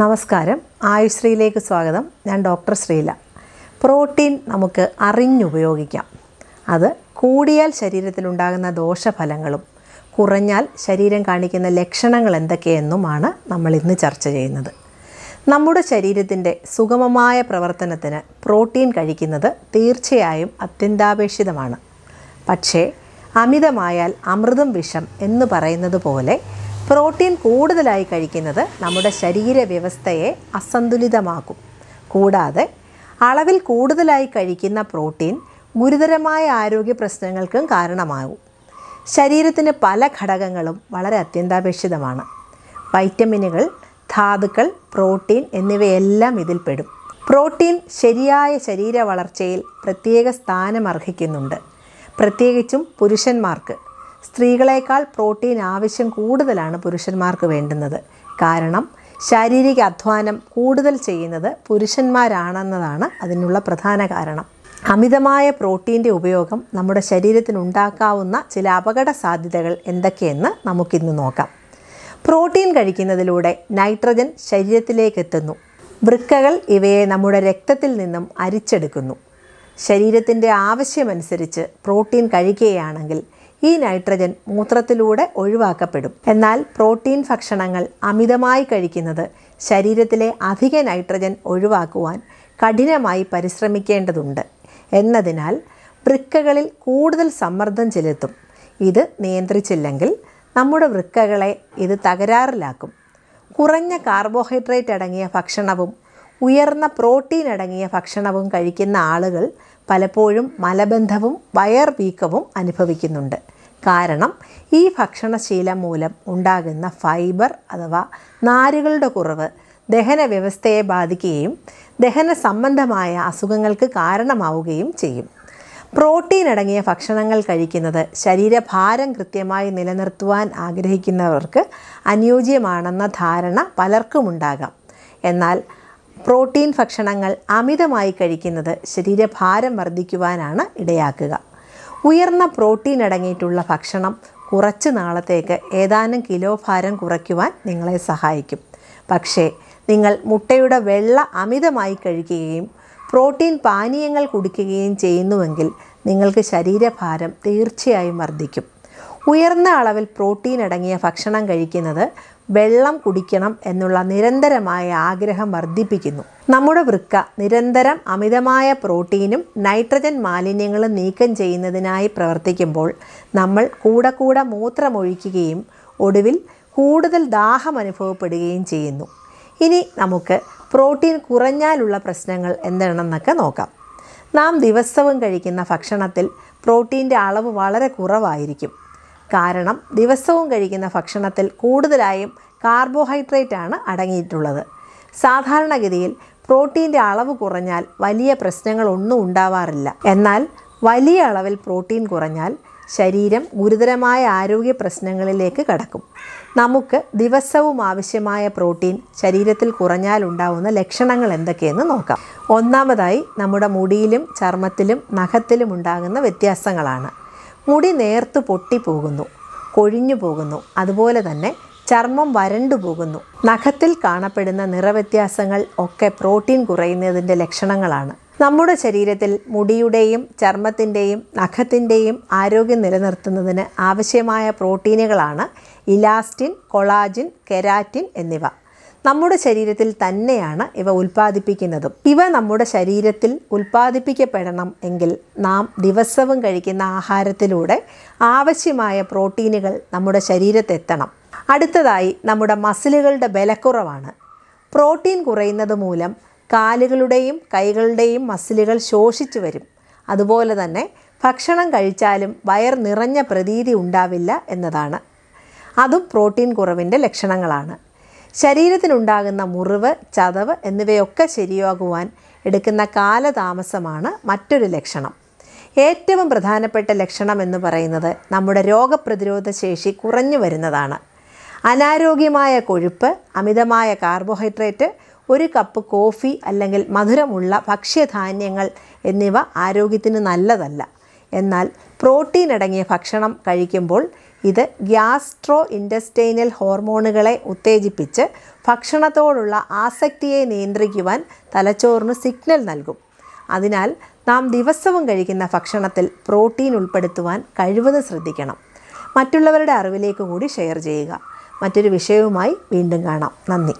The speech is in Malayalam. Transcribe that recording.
നമസ്കാരം ആയുശ്രീയിലേക്ക് സ്വാഗതം ഞാൻ ഡോക്ടർ ശ്രീല പ്രോട്ടീൻ നമുക്ക് അറിഞ്ഞുപയോഗിക്കാം അത് കൂടിയാൽ ശരീരത്തിലുണ്ടാകുന്ന ദോഷഫലങ്ങളും കുറഞ്ഞാൽ ശരീരം കാണിക്കുന്ന ലക്ഷണങ്ങൾ എന്തൊക്കെയെന്നുമാണ് നമ്മൾ ഇന്ന് ചർച്ച ചെയ്യുന്നത് നമ്മുടെ ശരീരത്തിൻ്റെ സുഗമമായ പ്രവർത്തനത്തിന് പ്രോട്ടീൻ കഴിക്കുന്നത് തീർച്ചയായും അത്യന്താപേക്ഷിതമാണ് പക്ഷേ അമിതമായാൽ അമൃതം വിഷം എന്ന് പറയുന്നത് പോലെ പ്രോട്ടീൻ കൂടുതലായി കഴിക്കുന്നത് നമ്മുടെ ശരീര വ്യവസ്ഥയെ അസന്തുലിതമാക്കും കൂടാതെ അളവിൽ കൂടുതലായി കഴിക്കുന്ന പ്രോട്ടീൻ ഗുരുതരമായ ആരോഗ്യ പ്രശ്നങ്ങൾക്കും കാരണമാകും ശരീരത്തിന് പല ഘടകങ്ങളും വളരെ അത്യന്താപേക്ഷിതമാണ് വൈറ്റമിനുകൾ ധാതുക്കൾ പ്രോട്ടീൻ എന്നിവയെല്ലാം ഇതിൽപ്പെടും പ്രോട്ടീൻ ശരിയായ ശരീര വളർച്ചയിൽ പ്രത്യേക സ്ഥാനം അർഹിക്കുന്നുണ്ട് പ്രത്യേകിച്ചും പുരുഷന്മാർക്ക് സ്ത്രീകളേക്കാൾ പ്രോട്ടീൻ ആവശ്യം കൂടുതലാണ് പുരുഷന്മാർക്ക് വേണ്ടുന്നത് കാരണം ശാരീരിക അധ്വാനം കൂടുതൽ ചെയ്യുന്നത് പുരുഷന്മാരാണെന്നതാണ് അതിനുള്ള പ്രധാന കാരണം അമിതമായ പ്രോട്ടീൻ്റെ ഉപയോഗം നമ്മുടെ ശരീരത്തിനുണ്ടാക്കാവുന്ന ചില അപകട സാധ്യതകൾ എന്തൊക്കെയെന്ന് നമുക്കിന്ന് നോക്കാം പ്രോട്ടീൻ കഴിക്കുന്നതിലൂടെ നൈട്രജൻ ശരീരത്തിലേക്ക് എത്തുന്നു വൃക്കകൾ ഇവയെ നമ്മുടെ രക്തത്തിൽ നിന്നും അരിച്ചെടുക്കുന്നു ശരീരത്തിൻ്റെ ആവശ്യമനുസരിച്ച് പ്രോട്ടീൻ കഴിക്കുകയാണെങ്കിൽ ഈ നൈട്രജൻ മൂത്രത്തിലൂടെ ഒഴിവാക്കപ്പെടും എന്നാൽ പ്രോട്ടീൻ ഭക്ഷണങ്ങൾ അമിതമായി കഴിക്കുന്നത് ശരീരത്തിലെ അധിക നൈട്രജൻ ഒഴിവാക്കുവാൻ കഠിനമായി പരിശ്രമിക്കേണ്ടതുണ്ട് എന്നതിനാൽ വൃക്കകളിൽ കൂടുതൽ സമ്മർദ്ദം ചെലുത്തും ഇത് നിയന്ത്രിച്ചില്ലെങ്കിൽ നമ്മുടെ വൃക്കകളെ ഇത് തകരാറിലാക്കും കുറഞ്ഞ കാർബോഹൈഡ്രേറ്റ് അടങ്ങിയ ഭക്ഷണവും ഉയർന്ന പ്രോട്ടീൻ അടങ്ങിയ ഭക്ഷണവും കഴിക്കുന്ന ആളുകൾ പലപ്പോഴും മലബന്ധവും വയർ വീക്കവും അനുഭവിക്കുന്നുണ്ട് കാരണം ഈ ഭക്ഷണശീലം മൂലം ഉണ്ടാകുന്ന ഫൈബർ അഥവാ നാരുകളുടെ കുറവ് ദഹന വ്യവസ്ഥയെ ബാധിക്കുകയും ദഹന സംബന്ധമായ അസുഖങ്ങൾക്ക് കാരണമാവുകയും ചെയ്യും പ്രോട്ടീൻ അടങ്ങിയ ഭക്ഷണങ്ങൾ കഴിക്കുന്നത് ശരീരഭാരം കൃത്യമായി നിലനിർത്തുവാൻ ആഗ്രഹിക്കുന്നവർക്ക് അനുയോജ്യമാണെന്ന ധാരണ പലർക്കുമുണ്ടാകാം എന്നാൽ പ്രോട്ടീൻ ഭക്ഷണങ്ങൾ അമിതമായി കഴിക്കുന്നത് ശരീരഭാരം വർദ്ധിക്കുവാനാണ് ഇടയാക്കുക ഉയർന്ന പ്രോട്ടീൻ അടങ്ങിയിട്ടുള്ള ഭക്ഷണം കുറച്ച് നാളത്തേക്ക് ഏതാനും കിലോ ഭാരം കുറയ്ക്കുവാൻ നിങ്ങളെ സഹായിക്കും പക്ഷേ നിങ്ങൾ മുട്ടയുടെ വെള്ള അമിതമായി കഴിക്കുകയും പ്രോട്ടീൻ പാനീയങ്ങൾ കുടിക്കുകയും ചെയ്യുന്നുവെങ്കിൽ നിങ്ങൾക്ക് ശരീരഭാരം തീർച്ചയായും വർദ്ധിക്കും ഉയർന്ന അളവിൽ പ്രോട്ടീൻ അടങ്ങിയ ഭക്ഷണം കഴിക്കുന്നത് വെള്ളം കുടിക്കണം എന്നുള്ള നിരന്തരമായ ആഗ്രഹം വർദ്ധിപ്പിക്കുന്നു നമ്മുടെ വൃക്ക നിരന്തരം അമിതമായ പ്രോട്ടീനും നൈട്രജൻ മാലിന്യങ്ങളും നീക്കം ചെയ്യുന്നതിനായി പ്രവർത്തിക്കുമ്പോൾ നമ്മൾ കൂടെ കൂടെ മൂത്രമൊഴിക്കുകയും ഒടുവിൽ കൂടുതൽ ദാഹം അനുഭവപ്പെടുകയും ചെയ്യുന്നു ഇനി നമുക്ക് പ്രോട്ടീൻ കുറഞ്ഞാലുള്ള പ്രശ്നങ്ങൾ എന്താണെന്നൊക്കെ നോക്കാം നാം ദിവസവും കഴിക്കുന്ന ഭക്ഷണത്തിൽ പ്രോട്ടീൻ്റെ അളവ് വളരെ കുറവായിരിക്കും കാരണം ദിവസവും കഴിക്കുന്ന ഭക്ഷണത്തിൽ കൂടുതലായും കാർബോഹൈഡ്രേറ്റ് ആണ് അടങ്ങിയിട്ടുള്ളത് സാധാരണഗതിയിൽ പ്രോട്ടീൻ്റെ അളവ് കുറഞ്ഞാൽ വലിയ പ്രശ്നങ്ങളൊന്നും ഉണ്ടാവാറില്ല എന്നാൽ വലിയ അളവിൽ പ്രോട്ടീൻ കുറഞ്ഞാൽ ശരീരം ഗുരുതരമായ ആരോഗ്യ പ്രശ്നങ്ങളിലേക്ക് കടക്കും നമുക്ക് ദിവസവും ആവശ്യമായ പ്രോട്ടീൻ ശരീരത്തിൽ കുറഞ്ഞാൽ ഉണ്ടാവുന്ന ലക്ഷണങ്ങൾ എന്തൊക്കെയെന്ന് നോക്കാം ഒന്നാമതായി നമ്മുടെ മുടിയിലും ചർമ്മത്തിലും നഖത്തിലും ഉണ്ടാകുന്ന വ്യത്യാസങ്ങളാണ് മുടി നേർത്തു പൊട്ടിപ്പോകുന്നു കൊഴിഞ്ഞു പോകുന്നു അതുപോലെ തന്നെ ചർമ്മം വരണ്ടു പോകുന്നു നഖത്തിൽ കാണപ്പെടുന്ന നിറവ്യത്യാസങ്ങൾ ഒക്കെ പ്രോട്ടീൻ കുറയുന്നതിൻ്റെ ലക്ഷണങ്ങളാണ് നമ്മുടെ ശരീരത്തിൽ മുടിയുടെയും ചർമ്മത്തിൻ്റെയും നഖത്തിൻ്റെയും ആരോഗ്യം നിലനിർത്തുന്നതിന് ആവശ്യമായ പ്രോട്ടീനുകളാണ് ഇലാസ്റ്റിൻ കൊളാജിൻ കെരാറ്റിൻ എന്നിവ നമ്മുടെ ശരീരത്തിൽ തന്നെയാണ് ഇവ ഉൽപ്പാദിപ്പിക്കുന്നതും ഇവ നമ്മുടെ ശരീരത്തിൽ ഉൽപ്പാദിപ്പിക്കപ്പെടണം എങ്കിൽ നാം ദിവസവും കഴിക്കുന്ന ആഹാരത്തിലൂടെ ആവശ്യമായ പ്രോട്ടീനുകൾ നമ്മുടെ ശരീരത്തെത്തണം അടുത്തതായി നമ്മുടെ മസിലുകളുടെ ബലക്കുറവാണ് പ്രോട്ടീൻ കുറയുന്നത് മൂലം കാലുകളുടെയും കൈകളുടെയും മസിലുകൾ ശോഷിച്ചു വരും അതുപോലെ തന്നെ ഭക്ഷണം കഴിച്ചാലും വയർ നിറഞ്ഞ പ്രതീതി ഉണ്ടാവില്ല എന്നതാണ് അതും പ്രോട്ടീൻ കുറവിൻ്റെ ലക്ഷണങ്ങളാണ് ശരീരത്തിനുണ്ടാകുന്ന മുറിവ് ചതവ് എന്നിവയൊക്കെ ശരിയാകുവാൻ എടുക്കുന്ന കാലതാമസമാണ് മറ്റൊരു ലക്ഷണം ഏറ്റവും പ്രധാനപ്പെട്ട ലക്ഷണം എന്ന് പറയുന്നത് നമ്മുടെ രോഗപ്രതിരോധ ശേഷി കുറഞ്ഞു വരുന്നതാണ് അനാരോഗ്യമായ കൊഴുപ്പ് അമിതമായ കാർബോഹൈഡ്രേറ്റ് ഒരു കപ്പ് കോഫി അല്ലെങ്കിൽ മധുരമുള്ള ഭക്ഷ്യധാന്യങ്ങൾ എന്നിവ ആരോഗ്യത്തിന് നല്ലതല്ല എന്നാൽ പ്രോട്ടീൻ അടങ്ങിയ ഭക്ഷണം കഴിക്കുമ്പോൾ ഇത് ഗ്യാസ്ട്രോ ഇൻഡസ്റ്റൈനൽ ഹോർമോണുകളെ ഉത്തേജിപ്പിച്ച് ഭക്ഷണത്തോടുള്ള ആസക്തിയെ നിയന്ത്രിക്കുവാൻ തലച്ചോറിന് സിഗ്നൽ നൽകും അതിനാൽ നാം ദിവസവും കഴിക്കുന്ന ഭക്ഷണത്തിൽ പ്രോട്ടീൻ ഉൾപ്പെടുത്തുവാൻ കഴിവത് ശ്രദ്ധിക്കണം മറ്റുള്ളവരുടെ അറിവിലേക്ക് കൂടി ഷെയർ ചെയ്യുക മറ്റൊരു വിഷയവുമായി വീണ്ടും കാണാം നന്ദി